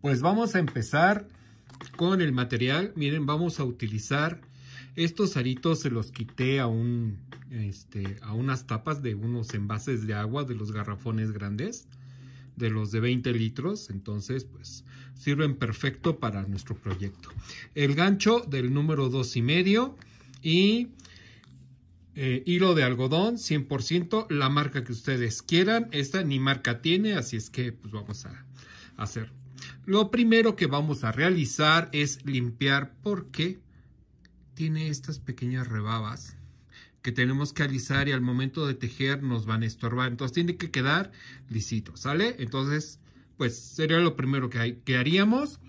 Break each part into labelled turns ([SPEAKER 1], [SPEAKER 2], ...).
[SPEAKER 1] Pues vamos a empezar con el material. Miren, vamos a utilizar estos aritos se los quité a, un, este, a unas tapas de unos envases de agua de los garrafones grandes, de los de 20 litros. Entonces, pues sirven perfecto para nuestro proyecto. El gancho del número 2 y medio y eh, hilo de algodón 100%, la marca que ustedes quieran. Esta ni marca tiene, así es que pues vamos a hacer. Lo primero que vamos a realizar es limpiar porque tiene estas pequeñas rebabas que tenemos que alisar y al momento de tejer nos van a estorbar. Entonces tiene que quedar lisito, ¿sale? Entonces, pues sería lo primero que, haríamos.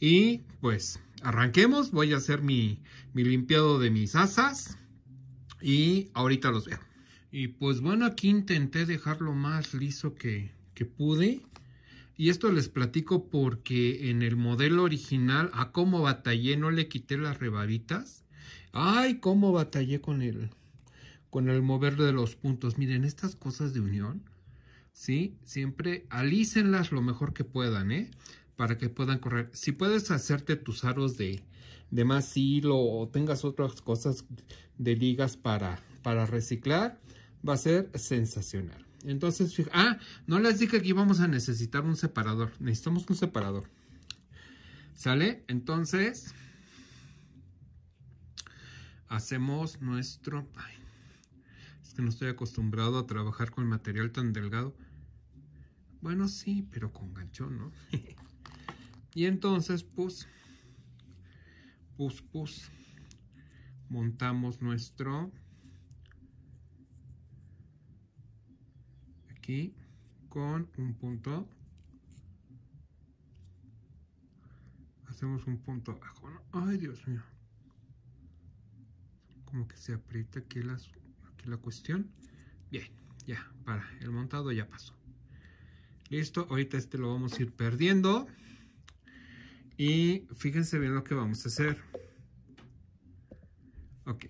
[SPEAKER 1] Y pues arranquemos. Voy a hacer mi, mi limpiado de mis asas. Y ahorita los veo. Y pues bueno, aquí intenté dejarlo más liso que, que pude. Y esto les platico porque en el modelo original, a cómo batallé, no le quité las rebabitas. Ay, cómo batallé con el, con el mover de los puntos. Miren, estas cosas de unión, ¿sí? Siempre alícenlas lo mejor que puedan, ¿eh? Para que puedan correr. Si puedes hacerte tus aros de, de más hilo o tengas otras cosas de ligas para, para reciclar, va a ser sensacional. Entonces, fija ah, no les dije que íbamos a necesitar un separador. Necesitamos un separador. ¿Sale? Entonces, hacemos nuestro... es que no estoy acostumbrado a trabajar con material tan delgado. Bueno, sí, pero con ganchón, ¿no? y entonces, pues, pues, pues, montamos nuestro... con un punto hacemos un punto ay dios mío como que se aprieta aquí, aquí la cuestión bien ya para el montado ya pasó listo ahorita este lo vamos a ir perdiendo y fíjense bien lo que vamos a hacer ok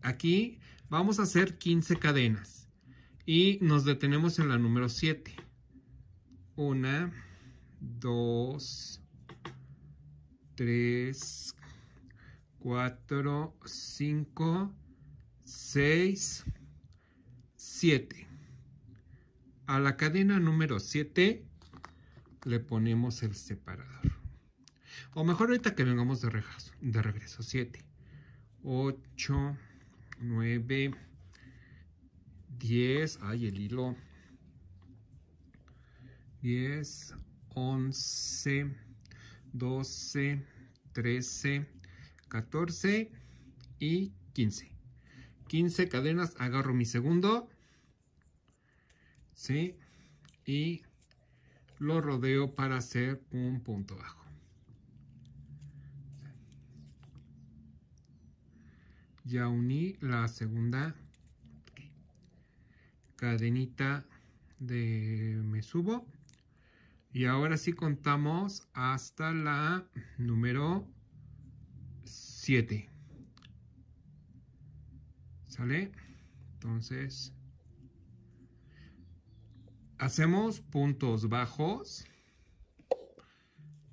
[SPEAKER 1] aquí vamos a hacer 15 cadenas y nos detenemos en la número 7. 1, 2, 3, 4, 5, 6, 7. A la cadena número 7 le ponemos el separador. O mejor ahorita que vengamos de, de regreso. 7, 8, 9, 10, ay el hilo, 10, 11, 12, 13, 14 y 15. 15 cadenas, agarro mi segundo, ¿sí? Y lo rodeo para hacer un punto bajo. Ya uní la segunda cadenita de me subo y ahora sí contamos hasta la número 7 sale entonces hacemos puntos bajos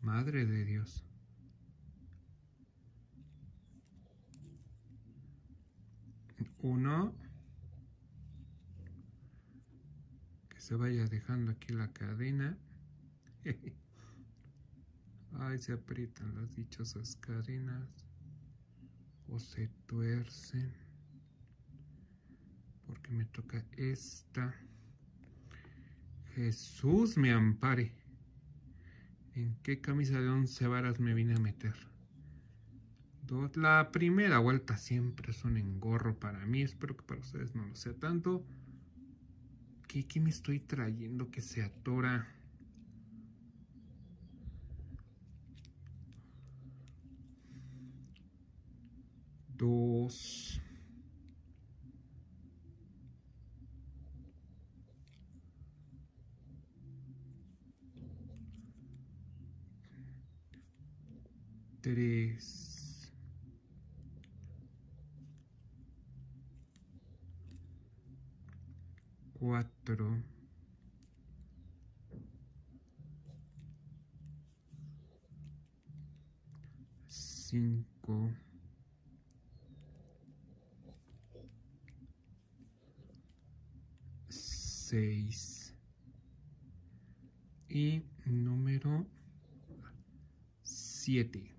[SPEAKER 1] madre de dios uno se vaya dejando aquí la cadena. Ay, se aprietan las dichosas cadenas o se tuercen porque me toca esta. Jesús me ampare. ¿En qué camisa de once varas me vine a meter? La primera vuelta siempre es un engorro para mí, espero que para ustedes no lo sea tanto. ¿Qué, me estoy trayendo que se atora? Dos. Tres. 4 5 6 y número 7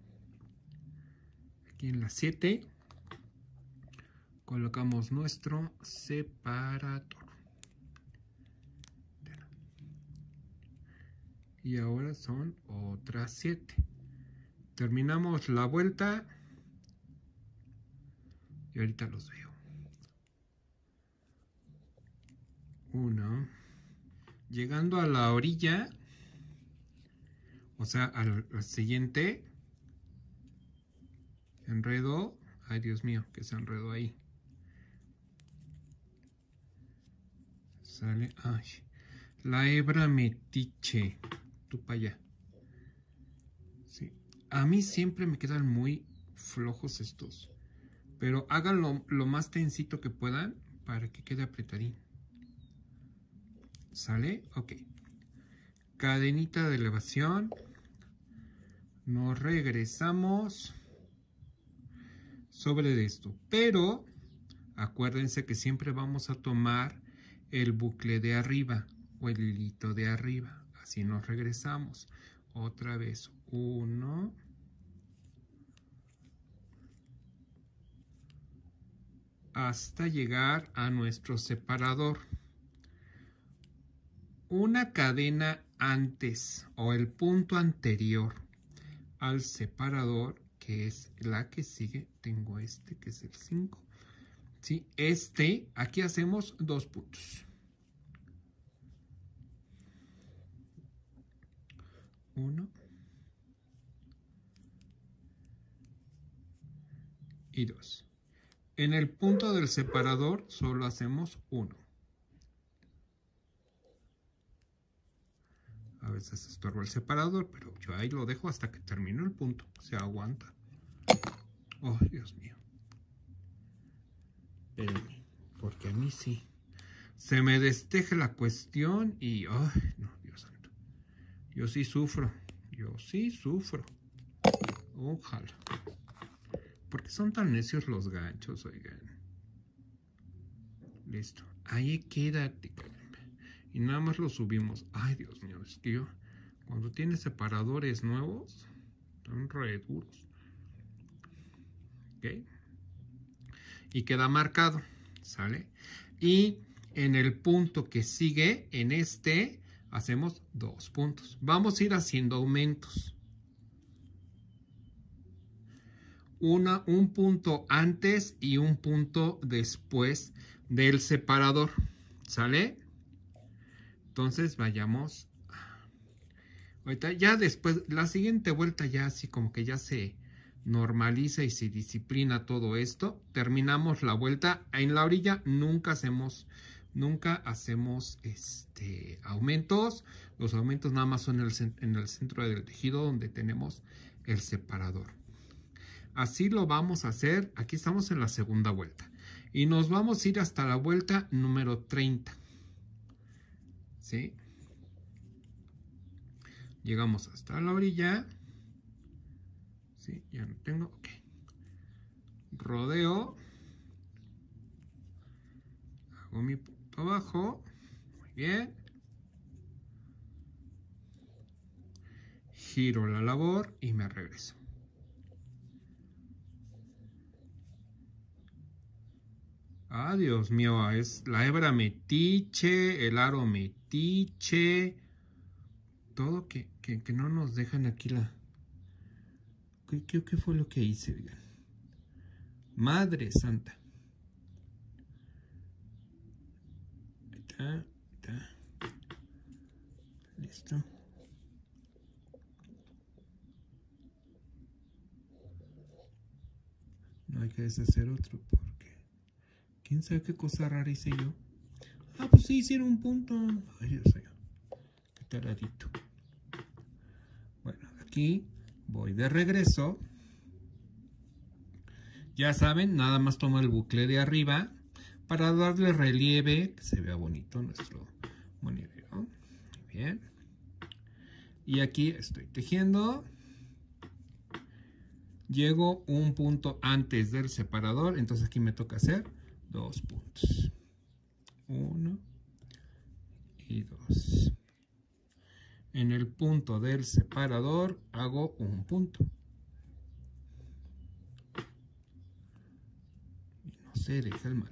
[SPEAKER 1] aquí en la 7 colocamos nuestro separador y ahora son otras siete terminamos la vuelta y ahorita los veo Uno. llegando a la orilla o sea al, al siguiente enredo ay Dios mío que se enredó ahí sale ay la hebra metiche tú para allá. A mí siempre me quedan muy flojos estos. Pero háganlo lo más tensito que puedan para que quede apretadín. ¿Sale? Ok. Cadenita de elevación. Nos regresamos sobre esto. Pero acuérdense que siempre vamos a tomar el bucle de arriba o el hilito de arriba. Si nos regresamos otra vez, uno hasta llegar a nuestro separador. Una cadena antes o el punto anterior al separador, que es la que sigue, tengo este que es el 5, Este, aquí hacemos dos puntos. 1 y 2. En el punto del separador solo hacemos uno A veces estorbo el separador, pero yo ahí lo dejo hasta que termino el punto. Se aguanta. Oh, Dios mío. porque a mí sí. Se me desteje la cuestión y... Oh, no, yo sí sufro. Yo sí sufro. Ojalá. ¿Por qué son tan necios los ganchos, oigan? Listo. Ahí queda Y nada más lo subimos. Ay, Dios mío, es Cuando tiene separadores nuevos, son re ¿Ok? Y queda marcado, ¿sale? Y en el punto que sigue, en este, hacemos dos puntos. Vamos a ir haciendo aumentos. Una, un punto antes y un punto después del separador. ¿Sale? Entonces vayamos. Ahorita ya después, la siguiente vuelta ya así como que ya se normaliza y se disciplina todo esto. Terminamos la vuelta. En la orilla nunca hacemos nunca hacemos este, aumentos. Los aumentos nada más son en el, centro del tejido donde tenemos el separador. Así lo vamos a hacer. Aquí estamos en la segunda vuelta. Y nos vamos a ir hasta la vuelta número 30. ¿Sí? Llegamos hasta la orilla. ¿Sí? Ya no tengo. Ok. Rodeo. Hago mi abajo. Muy bien. Giro la labor y me regreso. ¡Adiós ah, Dios mío, es la hebra metiche, el aro metiche. Todo que, no nos dejan aquí la... ¿Qué, qué fue lo que hice? Madre Santa. Ah, Listo. No hay que deshacer otro porque... ¿Quién sabe qué cosa rara hice yo? Ah, pues sí, hicieron un punto. Ay, Qué Bueno, aquí voy de regreso. Ya saben, nada más tomo el bucle de arriba para darle relieve, que se vea bonito nuestro monedero. bien. Y aquí estoy tejiendo. Llego un punto antes del separador, entonces aquí me toca hacer dos puntos. Uno y dos. En el punto del separador hago un punto.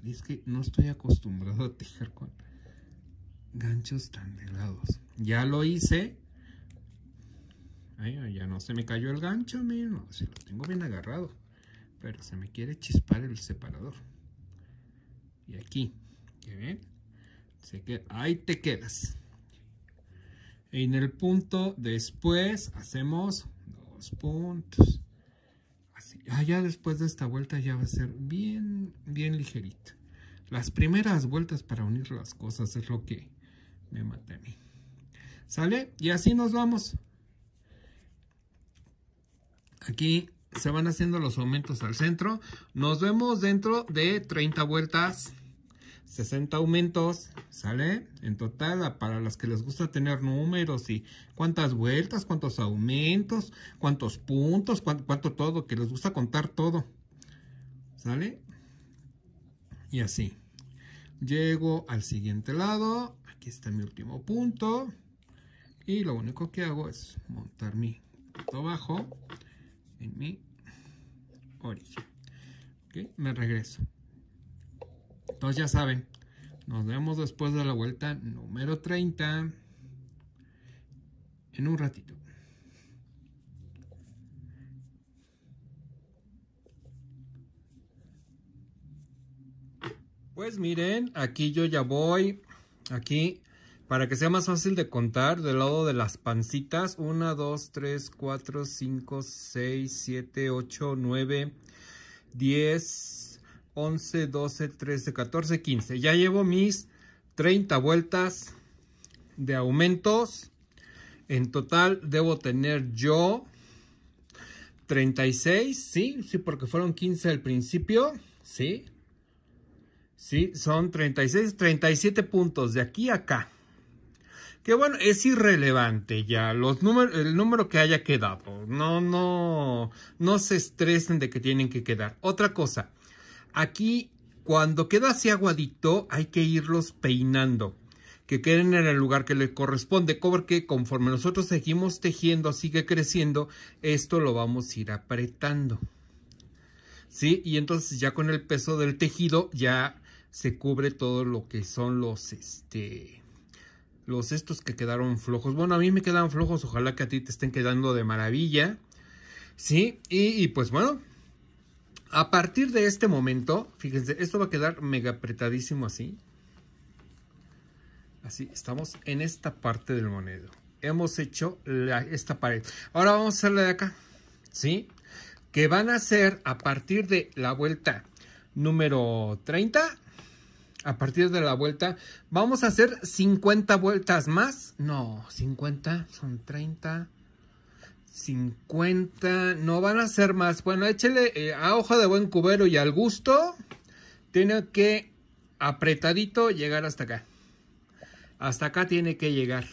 [SPEAKER 1] Es que no estoy acostumbrado a tejer con ganchos tan delgados. Ya lo hice. ya no se me cayó el gancho, no, lo tengo bien agarrado. Pero se me quiere chispar el separador. Y aquí, qué ven? ahí te quedas. En el punto después hacemos dos puntos. Allá ah, ya después de esta vuelta ya va a ser bien, bien ligerito Las primeras vueltas para unir las cosas es lo que me mata a mí. ¿Sale? Y así nos vamos. Aquí se van haciendo los aumentos al centro. Nos vemos dentro de 30 vueltas. 60 aumentos, ¿sale? En total, para las que les gusta tener números y cuántas vueltas, cuántos aumentos, cuántos puntos, cuánto, todo, que les gusta contar todo, ¿sale? Y así. Llego al siguiente lado, aquí está mi último punto y lo único que hago es montar mi punto bajo en mi origen, ¿Ok? Me regreso. Entonces ya saben, nos vemos después de la vuelta número 30 en un ratito. Pues miren, aquí yo ya voy, aquí, para que sea más fácil de contar, del lado de las pancitas, 1, 2, 3, 4, 5, 6, 7, 8, 9, 10, 11, 12, 13, 14, 15. Ya llevo mis 30 vueltas de aumentos. En total debo tener yo 36, sí, sí, porque fueron 15 al principio, sí. Sí, son 36, 37 puntos de aquí a acá. Que bueno, es irrelevante ya, los el número que haya quedado. No, no, no se estresen de que tienen que quedar. Otra cosa, Aquí, cuando queda así aguadito, hay que irlos peinando. Que queden en el lugar que le corresponde. Porque conforme nosotros seguimos tejiendo, sigue creciendo, esto lo vamos a ir apretando. ¿Sí? Y entonces ya con el peso del tejido ya se cubre todo lo que son los, este, los estos que quedaron flojos. Bueno, a mí me quedan flojos, ojalá que a ti te estén quedando de maravilla. ¿Sí? y pues bueno, a partir de este momento, fíjense, esto va a quedar mega apretadísimo así. Así, estamos en esta parte del monedero. Hemos hecho esta pared. Ahora vamos a hacer la de acá, ¿sí? Que van a hacer a partir de la vuelta número 30. A partir de la vuelta, vamos a hacer 50 vueltas más. No, 50 son 30. 50, no van a ser más. Bueno, échele eh, a hoja de buen cubero y al gusto. Tiene que apretadito llegar hasta acá. Hasta acá tiene que llegar.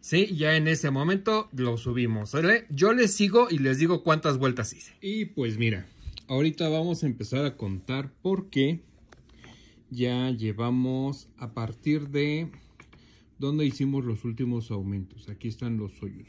[SPEAKER 1] Sí, ya en ese momento lo subimos. Yo les sigo y les digo cuántas vueltas hice. Y pues mira, ahorita vamos a empezar a contar por qué ya llevamos a partir de donde hicimos los últimos aumentos. Aquí están los hoyos.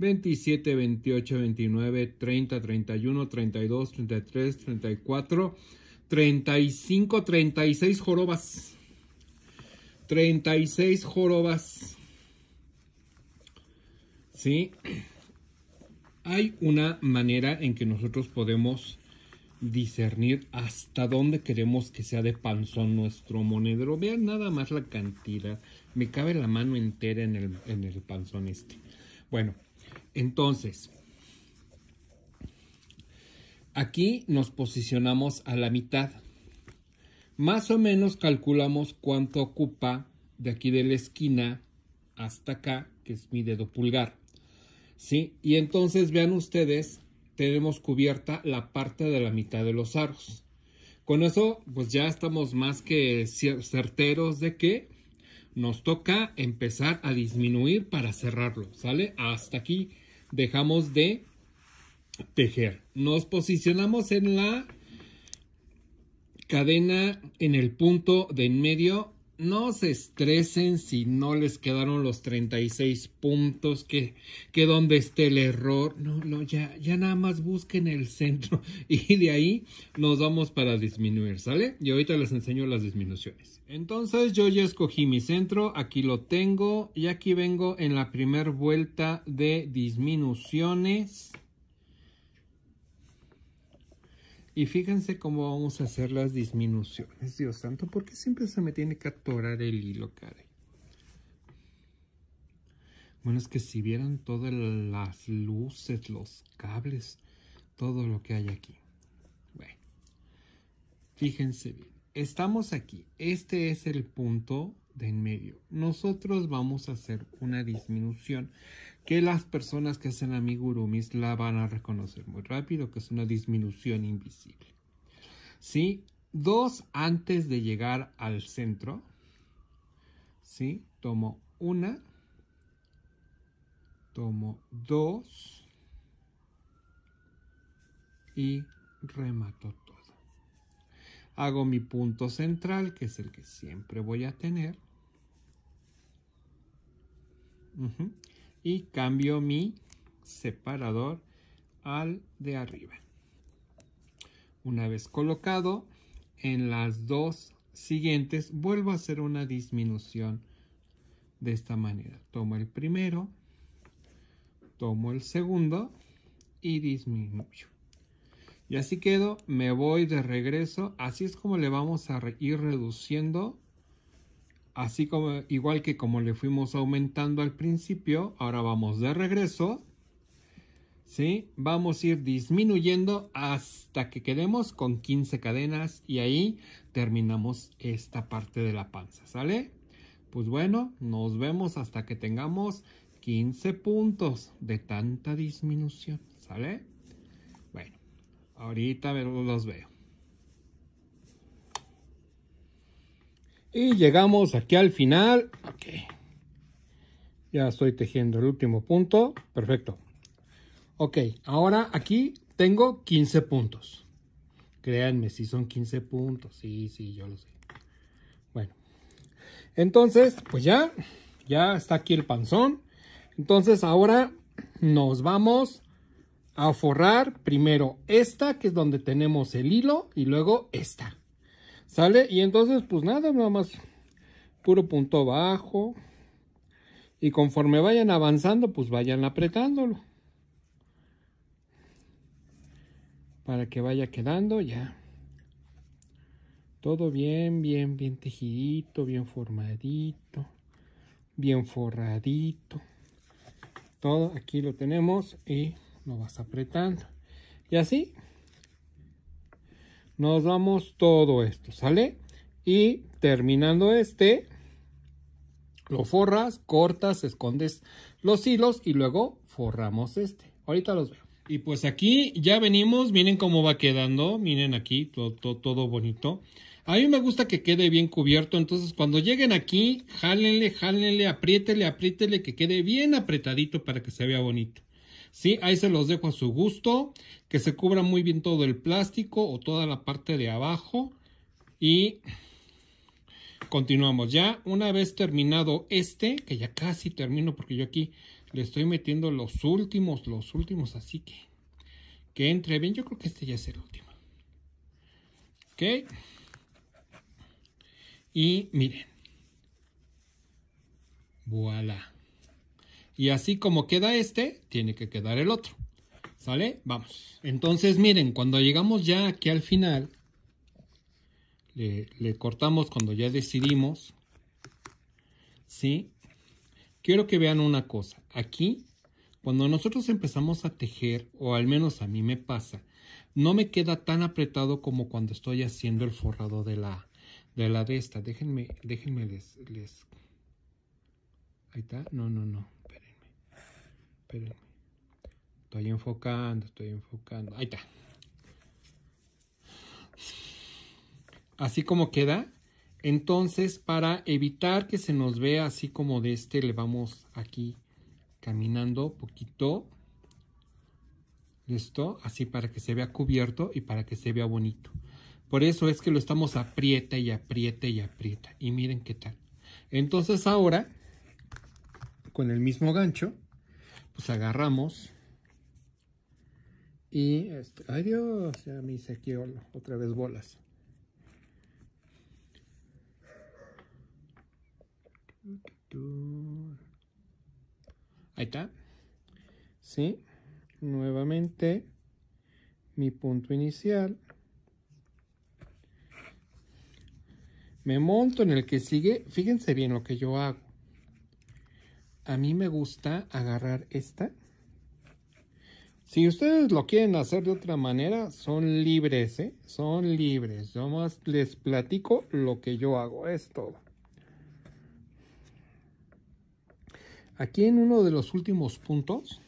[SPEAKER 1] 27, 28, 29, 30, 31, 32, 33, 34, 35, 36 jorobas. 36 jorobas. ¿Sí? Hay una manera en que nosotros podemos discernir hasta dónde queremos que sea de panzón nuestro monedero. Vean nada más la cantidad. Me cabe la mano entera en el, en el panzón este. Bueno, entonces, aquí nos posicionamos a la mitad. Más o menos calculamos cuánto ocupa de aquí de la esquina hasta acá, que es mi dedo pulgar. ¿Sí? Y entonces vean ustedes, tenemos cubierta la parte de la mitad de los aros. Con eso, pues ya estamos más que certeros de que nos toca empezar a disminuir para cerrarlo, ¿sale? Hasta aquí dejamos de tejer. Nos posicionamos en la cadena en el punto de en medio no se estresen si no les quedaron los 36 puntos, que, que donde esté el error, no, no, ya, ya nada más busquen el centro y de ahí nos vamos para disminuir, ¿sale? Y ahorita les enseño las disminuciones. Entonces yo ya escogí mi centro, aquí lo tengo y aquí vengo en la primera vuelta de disminuciones. Y fíjense cómo vamos a hacer las disminuciones. Dios santo, porque siempre se me tiene que atorar el hilo, caray? Bueno, es que si vieran todas las luces, los cables, todo lo que hay aquí. Bueno, fíjense bien. Estamos aquí. Este es el punto de en medio. Nosotros vamos a hacer una disminución que las personas que hacen amigurumis la van a reconocer muy rápido, que es una disminución invisible. ¿Sí? Dos antes de llegar al centro. ¿Sí? Tomo una. Tomo dos. Y remato hago mi punto central, que es el que siempre voy a tener. Y cambio mi separador al de arriba. Una vez colocado, en las dos siguientes vuelvo a hacer una disminución de esta manera. Tomo el primero, tomo el segundo y disminuyo. Y así quedo, me voy de regreso. Así es como le vamos a ir reduciendo. Así como, igual que como le fuimos aumentando al principio, ahora vamos de regreso. ¿Sí? Vamos a ir disminuyendo hasta que quedemos con 15 cadenas y ahí terminamos esta parte de la panza, ¿sale? Pues bueno, nos vemos hasta que tengamos 15 puntos de tanta disminución, ¿sale? Ahorita los veo. Y llegamos aquí al final. Ok. Ya estoy tejiendo el último punto. Perfecto. Ok, ahora aquí tengo 15 puntos. Créanme, si son 15 puntos. Sí, sí, yo lo sé. Bueno. Entonces, pues ya. Ya está aquí el panzón. Entonces ahora nos vamos a forrar primero esta, que es donde tenemos el hilo, y luego esta. ¿Sale? Y entonces, pues nada, nada más puro punto bajo. Y conforme vayan avanzando, pues vayan apretándolo. Para que vaya quedando ya. Todo bien, bien, bien tejidito, bien formadito, bien forradito. Todo aquí lo tenemos y lo vas apretando. Y así nos vamos todo esto, ¿sale? Y terminando este, lo forras, cortas, escondes los hilos y luego forramos este. Ahorita los veo. Y pues aquí ya venimos, miren cómo va quedando, miren aquí, todo, todo, bonito. A mí me gusta que quede bien cubierto, entonces cuando lleguen aquí, jálenle, jálenle, apriétele, apriétele, que quede bien apretadito para que se vea bonito. Sí, ahí se los dejo a su gusto, que se cubra muy bien todo el plástico o toda la parte de abajo y continuamos ya una vez terminado este que ya casi termino porque yo aquí le estoy metiendo los últimos los últimos así que que entre bien yo creo que este ya es el último ok y miren voilà y así como queda este, tiene que quedar el otro. ¿Sale? Vamos. Entonces, miren, cuando llegamos ya aquí al final, le, cortamos cuando ya decidimos. ¿Sí? Quiero que vean una cosa. Aquí, cuando nosotros empezamos a tejer, o al menos a mí me pasa, no me queda tan apretado como cuando estoy haciendo el forrado de la de la de esta. Déjenme, déjenme les, les... Ahí está. No, no, no. Estoy enfocando, estoy enfocando. Ahí está. Así como queda. Entonces, para evitar que se nos vea así como de este, le vamos aquí caminando poquito. Listo, así para que se vea cubierto y para que se vea bonito. Por eso es que lo estamos aprieta y aprieta y aprieta. Y miren qué tal. Entonces ahora, con el mismo gancho, pues agarramos y este, ay Dios, ya me hice aquí otra vez bolas. Ahí está. Sí. Nuevamente mi punto inicial. Me monto en el que sigue. Fíjense bien lo que yo hago a mí me gusta agarrar esta. Si ustedes lo quieren hacer de otra manera, son libres, ¿eh? Son libres. Yo más les platico lo que yo hago. Es todo. Aquí en uno de los últimos puntos,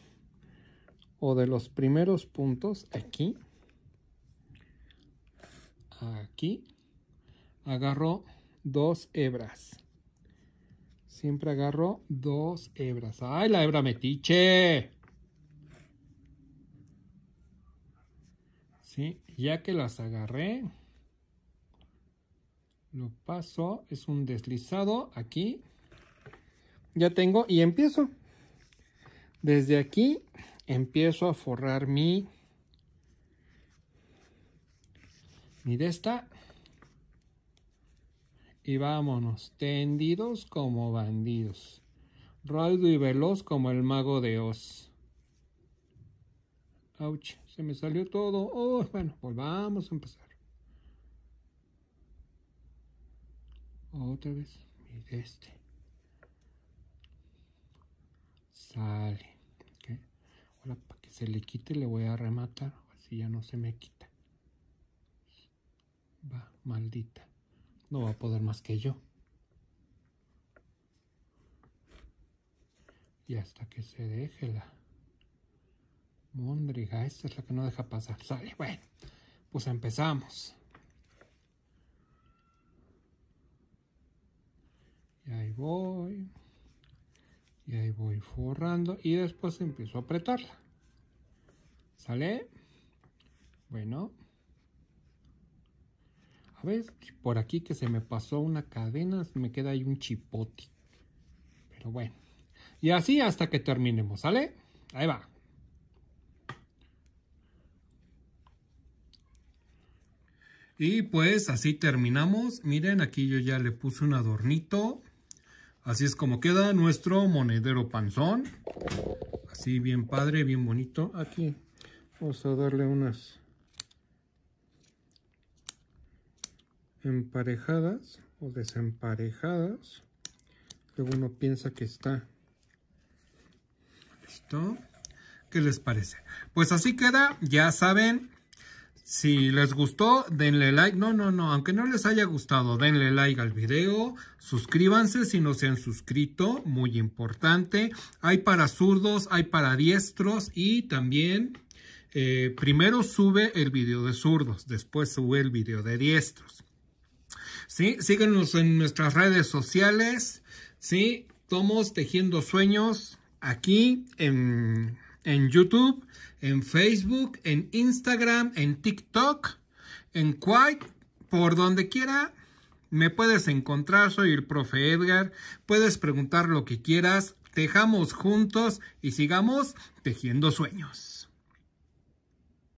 [SPEAKER 1] o de los primeros puntos, aquí, aquí, agarro dos hebras. Siempre agarro dos hebras. ¡Ay, la hebra metiche! ¿Sí? Ya que las agarré, lo paso, es un deslizado aquí. Ya tengo y empiezo. Desde aquí empiezo a forrar mi, mi de esta y vámonos, tendidos como bandidos, rápido y veloz como el mago de Oz. Ouch, se me salió todo. Oh, bueno, volvamos a empezar. Otra vez, y este. Sale. Ahora, para que se le quite, le voy a rematar. Así ya no se me quita. Va, maldita no va a poder más que yo. Y hasta que se deje la mondriga, esta es la que no deja pasar. Sale, bueno, pues empezamos. Y ahí voy. Y ahí voy forrando. Y después empiezo a apretarla. ¿Sale? Bueno. A por aquí que se me pasó una cadena, me queda ahí un chipote. Pero bueno. Y así hasta que terminemos, ¿sale? Ahí va. Y pues así terminamos. Miren, aquí yo ya le puse un adornito. Así es como queda nuestro monedero panzón. Así bien padre, bien bonito. Aquí vamos a darle unas emparejadas o desemparejadas. que uno piensa que está. ¿Listo? ¿Qué les parece? Pues así queda, ya saben. Si les gustó, denle like. No, no, no, aunque no les haya gustado, denle like al video. Suscríbanse si no se han suscrito, muy importante. Hay para zurdos, hay para diestros y también eh, primero sube el video de zurdos, después sube el video de diestros. ¿sí? Síguenos en nuestras redes sociales, ¿sí? Somos Tejiendo Sueños aquí en, en YouTube, en Facebook, en Instagram, en TikTok, en Quite, por donde quiera. Me puedes encontrar, soy el profe Edgar. Puedes preguntar lo que quieras. Tejamos juntos y sigamos tejiendo sueños.